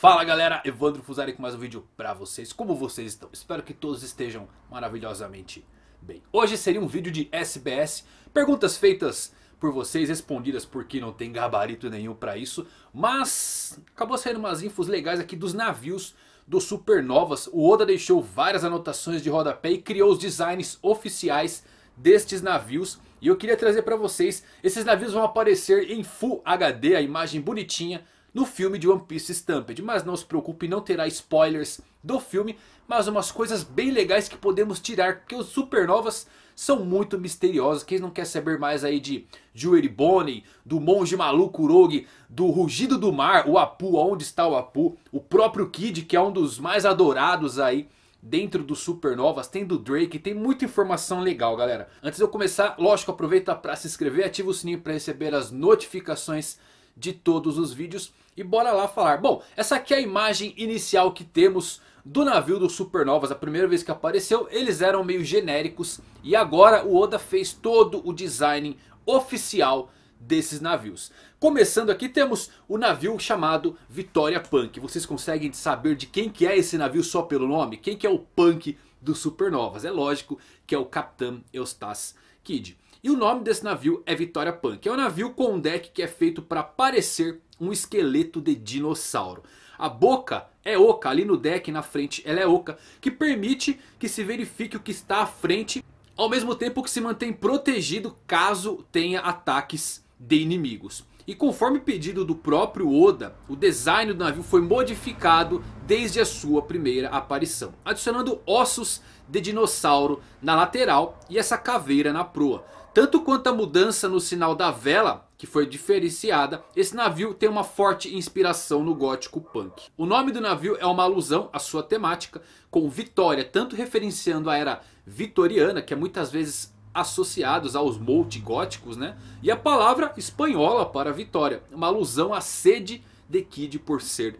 Fala galera, Evandro Fuzari com mais um vídeo pra vocês. Como vocês estão? Espero que todos estejam maravilhosamente bem. Hoje seria um vídeo de SBS, perguntas feitas por vocês, respondidas porque não tem gabarito nenhum pra isso. Mas acabou saindo umas infos legais aqui dos navios do Supernovas. O Oda deixou várias anotações de rodapé e criou os designs oficiais destes navios. E eu queria trazer pra vocês, esses navios vão aparecer em Full HD, a imagem bonitinha no filme de One Piece Stampede. Mas não se preocupe, não terá spoilers do filme. Mas umas coisas bem legais que podemos tirar. Porque os supernovas são muito misteriosos. Quem não quer saber mais aí de Jewelry Bonnie, do monge maluco Rogue, do rugido do mar, o Apu, onde está o Apu. O próprio Kid, que é um dos mais adorados aí dentro dos Supernovas, tem do Drake, tem muita informação legal galera. Antes de eu começar, lógico, aproveita para se inscrever, ativa o sininho para receber as notificações de todos os vídeos. E bora lá falar. Bom, essa aqui é a imagem inicial que temos do navio dos Supernovas. A primeira vez que apareceu eles eram meio genéricos. E agora o Oda fez todo o design oficial desses navios. Começando aqui temos o navio chamado Vitória Punk. Vocês conseguem saber de quem que é esse navio só pelo nome? Quem que é o Punk dos Supernovas? É lógico que é o Capitão Eustace Kidd. E o nome desse navio é Vitória Punk. É um navio com um deck que é feito para parecer um esqueleto de dinossauro. A boca é oca, ali no deck na frente ela é oca, que permite que se verifique o que está à frente, ao mesmo tempo que se mantém protegido caso tenha ataques de inimigos. E conforme pedido do próprio Oda, o design do navio foi modificado desde a sua primeira aparição. Adicionando ossos de dinossauro na lateral e essa caveira na proa. Tanto quanto a mudança no sinal da vela, que foi diferenciada, esse navio tem uma forte inspiração no gótico punk. O nome do navio é uma alusão à sua temática, com Vitória tanto referenciando a era vitoriana, que é muitas vezes associados aos góticos, né? E a palavra espanhola para vitória, uma alusão à sede de Kid por ser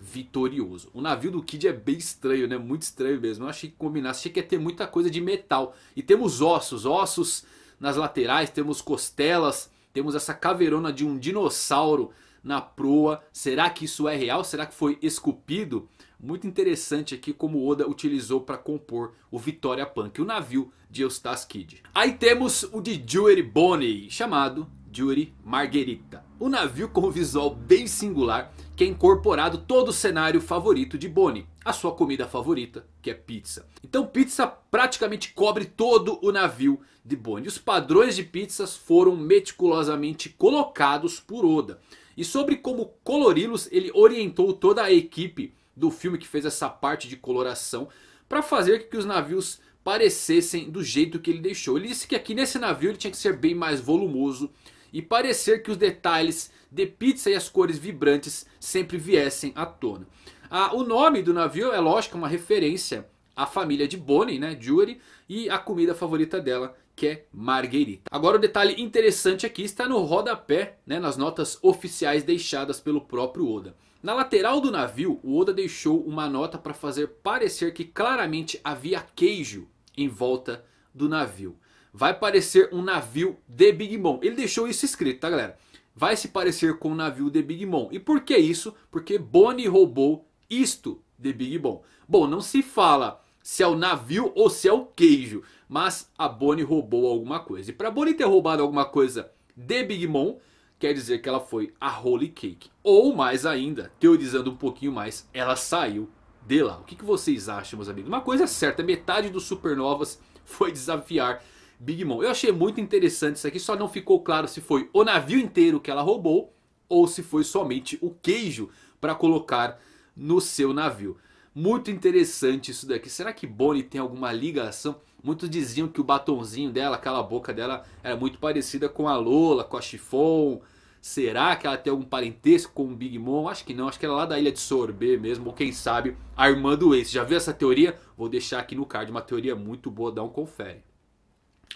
vitorioso. O navio do Kid é bem estranho, né? Muito estranho mesmo. Eu achei que combinasse, achei que ia ter muita coisa de metal. E temos ossos, ossos nas laterais, temos costelas, temos essa caveirona de um dinossauro na proa. Será que isso é real? Será que foi esculpido? muito interessante aqui como Oda utilizou para compor o Vitória Punk, o navio de Eustace Kid. Aí temos o de Jewelry Bonnie, chamado Jewelry Margarita, O navio com um visual bem singular que é incorporado todo o cenário favorito de Bonnie. A sua comida favorita, que é pizza. Então pizza praticamente cobre todo o navio de Bonnie. Os padrões de pizzas foram meticulosamente colocados por Oda. E sobre como colori-los, ele orientou toda a equipe do filme que fez essa parte de coloração para fazer com que os navios parecessem do jeito que ele deixou. Ele disse que aqui nesse navio ele tinha que ser bem mais volumoso e parecer que os detalhes de pizza e as cores vibrantes sempre viessem à tona. Ah, o nome do navio é lógico é uma referência à família de Bonnie, né, Jury, e a comida favorita dela que é Marguerita. Agora o detalhe interessante aqui está no rodapé, né, nas notas oficiais deixadas pelo próprio Oda. Na lateral do navio, o Oda deixou uma nota para fazer parecer que claramente havia queijo em volta do navio. Vai parecer um navio de Big Mom. Ele deixou isso escrito, tá galera? Vai se parecer com o navio de Big Mom. E por que isso? Porque Bonnie roubou isto de Big Mom. Bom, não se fala se é o navio ou se é o queijo. Mas a Bonnie roubou alguma coisa. E para Bonnie ter roubado alguma coisa de Big Mom, quer dizer que ela foi a Holy Cake. Ou mais ainda, teorizando um pouquinho mais, ela saiu de lá. O que, que vocês acham, meus amigos? Uma coisa é certa, metade dos supernovas foi desafiar Big Mom. Eu achei muito interessante isso aqui, só não ficou claro se foi o navio inteiro que ela roubou ou se foi somente o queijo para colocar no seu navio. Muito interessante isso daqui. Será que Bonnie tem alguma ligação? Muitos diziam que o batonzinho dela, aquela boca dela, era muito parecida com a Lola, com a Chiffon, Será que ela tem algum parentesco com o Big Mom? Acho que não, acho que ela é lá da ilha de Sorbet mesmo, ou quem sabe a irmã do Ace. Já viu essa teoria? Vou deixar aqui no card, uma teoria muito boa, dá um confere.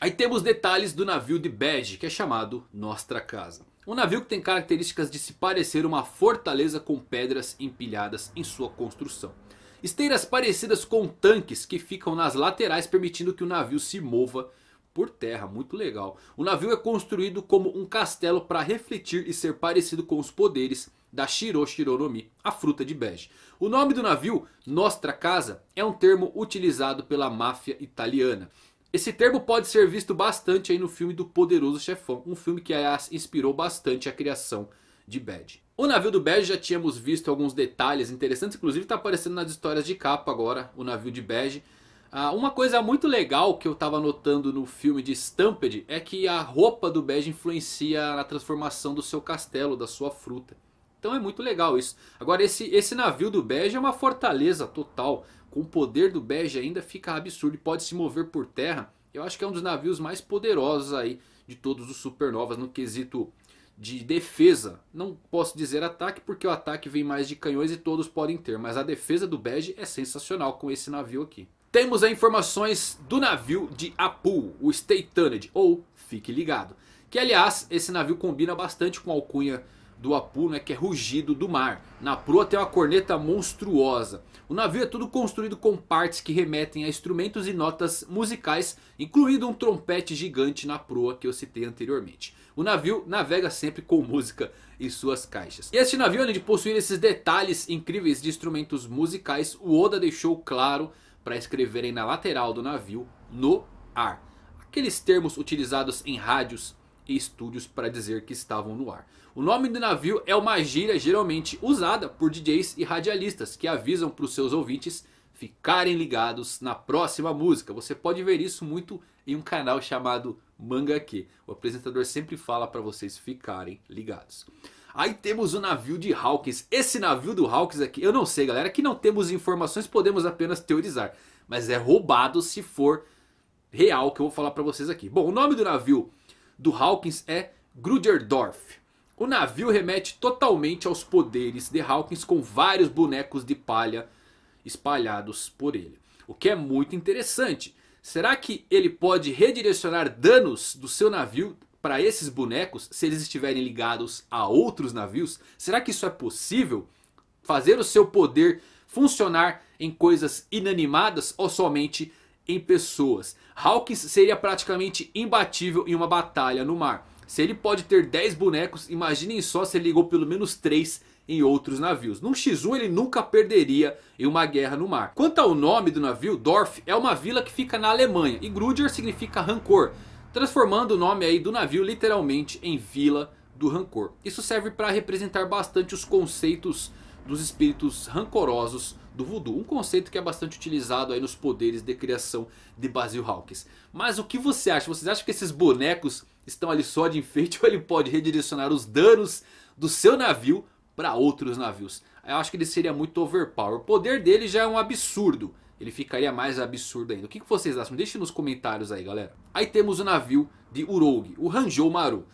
Aí temos detalhes do navio de Badge, que é chamado Nostra Casa. Um navio que tem características de se parecer uma fortaleza com pedras empilhadas em sua construção. Esteiras parecidas com tanques que ficam nas laterais permitindo que o navio se mova por terra, muito legal. O navio é construído como um castelo para refletir e ser parecido com os poderes da Shiro a fruta de bege. O nome do navio, Nostra Casa, é um termo utilizado pela máfia italiana. Esse termo pode ser visto bastante aí no filme do Poderoso Chefão, um filme que aliás inspirou bastante a criação de Bad. O navio do Bege já tínhamos visto alguns detalhes interessantes, inclusive está aparecendo nas histórias de capa agora o navio de Bege. Ah, uma coisa muito legal que eu estava notando no filme de Stampede é que a roupa do Bege influencia na transformação do seu castelo, da sua fruta. Então é muito legal isso. Agora esse, esse navio do Bege é uma fortaleza total. Com o poder do Bege ainda fica absurdo e pode se mover por terra. Eu acho que é um dos navios mais poderosos aí de todos os supernovas no quesito de defesa. Não posso dizer ataque porque o ataque vem mais de canhões e todos podem ter. Mas a defesa do Bege é sensacional com esse navio aqui. Temos as informações do navio de Apu, o Stay Tuned, ou Fique Ligado. Que aliás, esse navio combina bastante com a alcunha do Apu, né, que é rugido do mar. Na proa tem uma corneta monstruosa. O navio é tudo construído com partes que remetem a instrumentos e notas musicais, incluindo um trompete gigante na proa que eu citei anteriormente. O navio navega sempre com música em suas caixas. E este navio, além de possuir esses detalhes incríveis de instrumentos musicais, o Oda deixou claro para escreverem na lateral do navio no ar. Aqueles termos utilizados em rádios e estúdios para dizer que estavam no ar. O nome do navio é uma gíria geralmente usada por DJs e radialistas que avisam para os seus ouvintes ficarem ligados na próxima música. Você pode ver isso muito em um canal chamado Manga Q. O apresentador sempre fala para vocês ficarem ligados. Aí temos o navio de Hawkins. Esse navio do Hawkins aqui, eu não sei galera, que não temos informações, podemos apenas teorizar. Mas é roubado se for real que eu vou falar para vocês aqui. Bom, o nome do navio do Hawkins é Gruderdorf. O navio remete totalmente aos poderes de Hawkins com vários bonecos de palha espalhados por ele. O que é muito interessante. Será que ele pode redirecionar danos do seu navio para esses bonecos se eles estiverem ligados a outros navios? Será que isso é possível? Fazer o seu poder funcionar em coisas inanimadas ou somente em pessoas? Hawkins seria praticamente imbatível em uma batalha no mar. Se ele pode ter 10 bonecos, imaginem só se ele ligou pelo menos 3 em outros navios. Num X1 ele nunca perderia em uma guerra no mar. Quanto ao nome do navio, Dorf é uma vila que fica na Alemanha e Gruder significa rancor transformando o nome aí do navio literalmente em Vila do Rancor. Isso serve para representar bastante os conceitos dos espíritos rancorosos do voodoo. Um conceito que é bastante utilizado aí nos poderes de criação de Basil Hawkins. Mas o que você acha? Vocês acham que esses bonecos estão ali só de enfeite ou ele pode redirecionar os danos do seu navio para outros navios? Eu acho que ele seria muito overpower. O poder dele já é um absurdo ele ficaria mais absurdo ainda. O que, vocês acham? Deixe nos comentários aí, galera. Aí temos o navio de Urougi, o Hanjou Maru.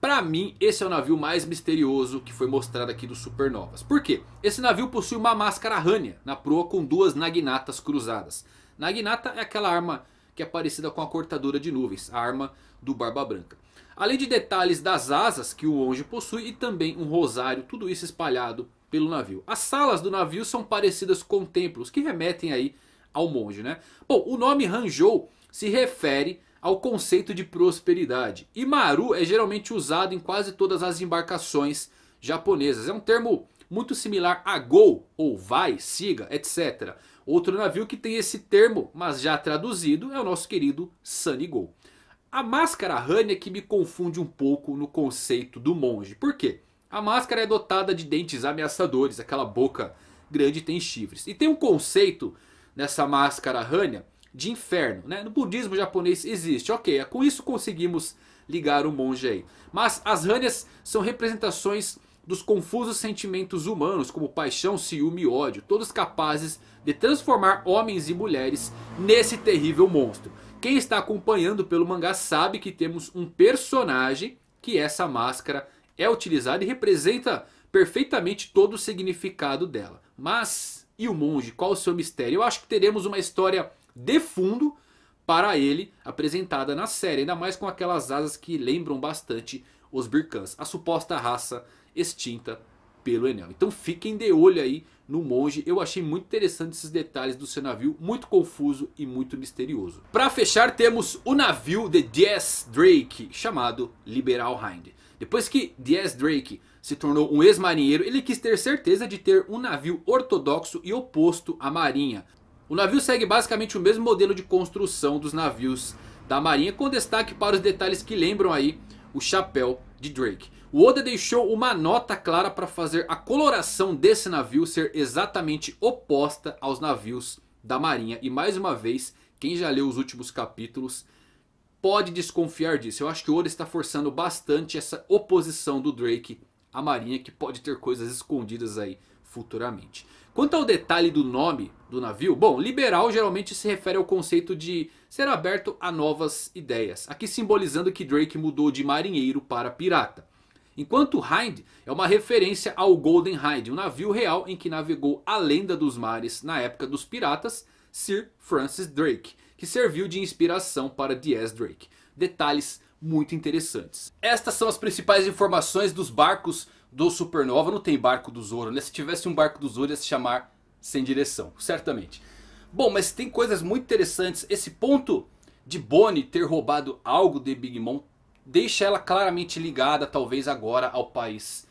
Pra mim, esse é o navio mais misterioso que foi mostrado aqui dos Supernovas. Por quê? Esse navio possui uma máscara Hania na proa com duas Naginatas cruzadas. Naginata é aquela arma que é parecida com a cortadora de nuvens, a arma do Barba Branca. Além de detalhes das asas que o Onge possui e também um rosário, tudo isso espalhado pelo navio. As salas do navio são parecidas com templos, que remetem aí ao monge, né? Bom, o nome Hanzhou se refere ao conceito de prosperidade. E Maru é geralmente usado em quase todas as embarcações japonesas. É um termo muito similar a Go, ou vai, siga, etc. Outro navio que tem esse termo, mas já traduzido, é o nosso querido Sunny Go. A máscara Han é que me confunde um pouco no conceito do monge. Por quê? A máscara é dotada de dentes ameaçadores, aquela boca grande tem chifres. E tem um conceito nessa máscara Hanya de inferno. Né? No budismo japonês existe. Ok, é com isso conseguimos ligar o monge aí. Mas as Hanyas são representações dos confusos sentimentos humanos como paixão, ciúme e ódio. Todos capazes de transformar homens e mulheres nesse terrível monstro. Quem está acompanhando pelo mangá sabe que temos um personagem que essa máscara é utilizada e representa perfeitamente todo o significado dela. Mas e o monge? Qual o seu mistério? Eu acho que teremos uma história de fundo para ele apresentada na série, ainda mais com aquelas asas que lembram bastante os Birkans, a suposta raça extinta pelo Enel. Então fiquem de olho aí no monge. Eu achei muito interessante esses detalhes do seu navio, muito confuso e muito misterioso. Para fechar temos o navio de Jess Drake, chamado Liberal Hind. Depois que Jess Drake se tornou um ex-marinheiro, ele quis ter certeza de ter um navio ortodoxo e oposto à marinha. O navio segue basicamente o mesmo modelo de construção dos navios da marinha, com destaque para os detalhes que lembram aí o chapéu de Drake. O Oda deixou uma nota clara para fazer a coloração desse navio ser exatamente oposta aos navios da marinha. E mais uma vez, quem já leu os últimos capítulos pode desconfiar disso. Eu acho que o Oda está forçando bastante essa oposição do Drake à marinha. Que pode ter coisas escondidas aí futuramente. Quanto ao detalhe do nome do navio, bom, liberal geralmente se refere ao conceito de ser aberto a novas ideias, aqui simbolizando que Drake mudou de marinheiro para pirata. Enquanto Hind é uma referência ao Golden Hind, um navio real em que navegou a lenda dos mares na época dos piratas, Sir Francis Drake, que serviu de inspiração para D.S. Drake. Detalhes muito interessantes. Estas são as principais informações dos barcos do Supernova não tem barco do Zoro, né? Se tivesse um barco do Zoro ia se chamar Sem Direção, certamente. Bom, mas tem coisas muito interessantes. Esse ponto de Bonnie ter roubado algo de Big Mom deixa ela claramente ligada talvez agora ao país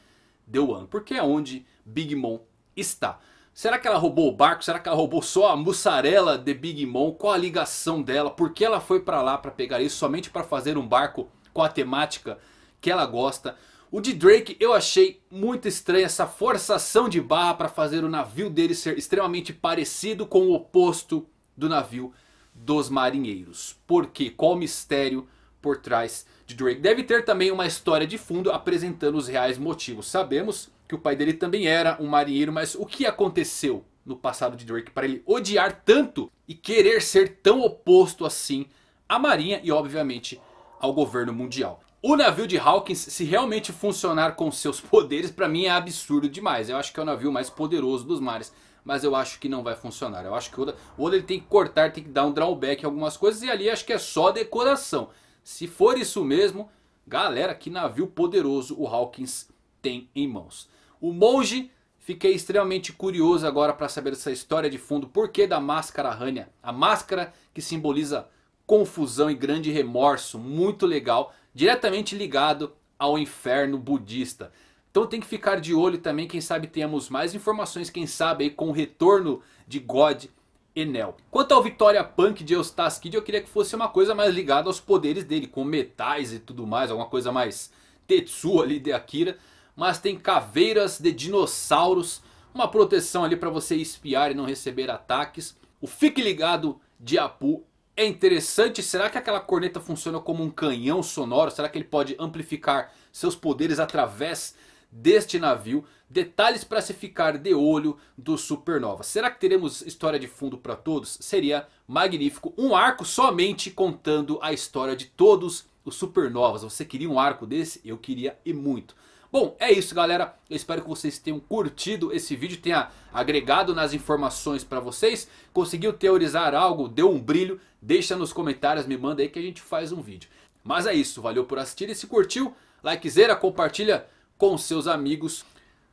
de Wano. Porque é onde Big Mom está. Será que ela roubou o barco? Será que ela roubou só a mussarela de Big Mom? Qual a ligação dela? Por que ela foi para lá para pegar isso? Somente para fazer um barco com a temática que ela gosta? O de Drake eu achei muito estranha essa forçação de barra para fazer o navio dele ser extremamente parecido com o oposto do navio dos marinheiros. Por quê? Qual o mistério por trás de Drake? Deve ter também uma história de fundo apresentando os reais motivos. Sabemos que o pai dele também era um marinheiro, mas o que aconteceu no passado de Drake para ele odiar tanto e querer ser tão oposto assim à marinha e obviamente ao governo mundial. O navio de Hawkins, se realmente funcionar com seus poderes, para mim é absurdo demais. Eu acho que é o navio mais poderoso dos mares. Mas eu acho que não vai funcionar. Eu acho que o Oda, o Oda tem que cortar, tem que dar um drawback em algumas coisas. E ali acho que é só decoração. Se for isso mesmo, galera, que navio poderoso o Hawkins tem em mãos. O Monge, fiquei extremamente curioso agora para saber essa história de fundo. Por que da máscara Hanya? A máscara que simboliza confusão e grande remorso. Muito legal diretamente ligado ao inferno budista. Então tem que ficar de olho também, quem sabe tenhamos mais informações, quem sabe aí com o retorno de God Enel. Quanto ao Victoria Punk de Eustace Kid, eu queria que fosse uma coisa mais ligada aos poderes dele, com metais e tudo mais, alguma coisa mais Tetsu ali de Akira. Mas tem caveiras de dinossauros, uma proteção ali para você espiar e não receber ataques. O Fique Ligado de Apu é interessante. Será que aquela corneta funciona como um canhão sonoro? Será que ele pode amplificar seus poderes através deste navio? Detalhes para se ficar de olho do Supernova. Será que teremos história de fundo para todos? Seria magnífico. Um arco somente contando a história de todos os Supernovas. Você queria um arco desse? Eu queria e muito. Bom, é isso galera. Eu espero que vocês tenham curtido esse vídeo, tenha agregado nas informações para vocês. Conseguiu teorizar algo, deu um brilho, deixa nos comentários, me manda aí que a gente faz um vídeo. Mas é isso, valeu por assistir e se curtiu, likezera, compartilha com seus amigos.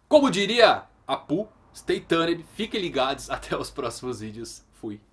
Como diria a Pu, stay tuned, fiquem ligados, até os próximos vídeos. Fui.